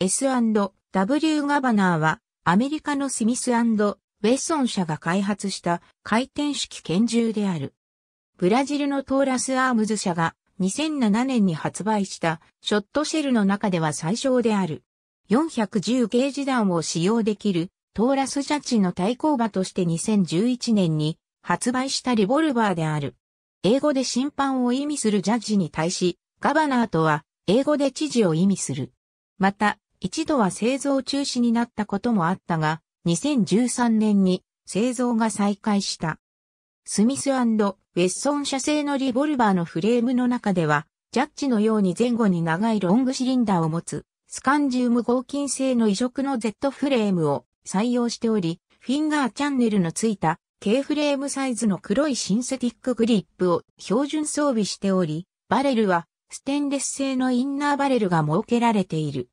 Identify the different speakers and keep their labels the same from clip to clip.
Speaker 1: S&W ガバナーはアメリカのスミスウェッソン社が開発した回転式拳銃である。ブラジルのトーラスアームズ社が2007年に発売したショットシェルの中では最小である。410ゲージ弾を使用できるトーラスジャッジの対抗馬として2011年に発売したリボルバーである。英語で審判を意味するジャッジに対し、ガバナーとは英語で知事を意味する。また、一度は製造中止になったこともあったが、2013年に製造が再開した。スミスウェッソン社製のリボルバーのフレームの中では、ジャッジのように前後に長いロングシリンダーを持つ、スカンジウム合金製の移植の Z フレームを採用しており、フィンガーチャンネルのついた K フレームサイズの黒いシンセティックグリップを標準装備しており、バレルはステンレス製のインナーバレルが設けられている。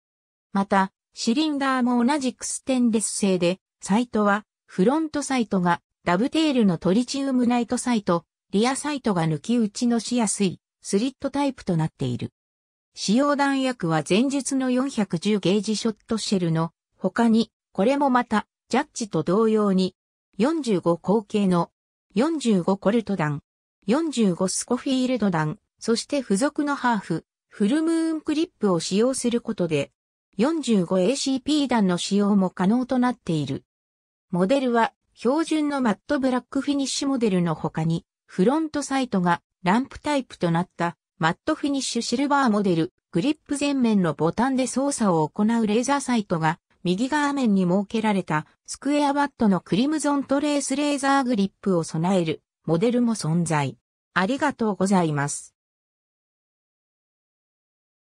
Speaker 1: また、シリンダーも同じくステンレス製で、サイトは、フロントサイトがダブテールのトリチウムナイトサイト、リアサイトが抜き打ちのしやすいスリットタイプとなっている。使用弾薬は前述の410ゲージショットシェルの他に、これもまた、ジャッジと同様に、45口径の45コルト弾、45スコフィールド弾、そして付属のハーフ、フルムーンクリップを使用することで、45ACP 弾の使用も可能となっている。モデルは標準のマットブラックフィニッシュモデルの他に、フロントサイトがランプタイプとなったマットフィニッシュシルバーモデル、グリップ前面のボタンで操作を行うレーザーサイトが、右側面に設けられたスクエアバットのクリムゾントレースレーザーグリップを備えるモデルも存在。ありがとうござ
Speaker 2: います。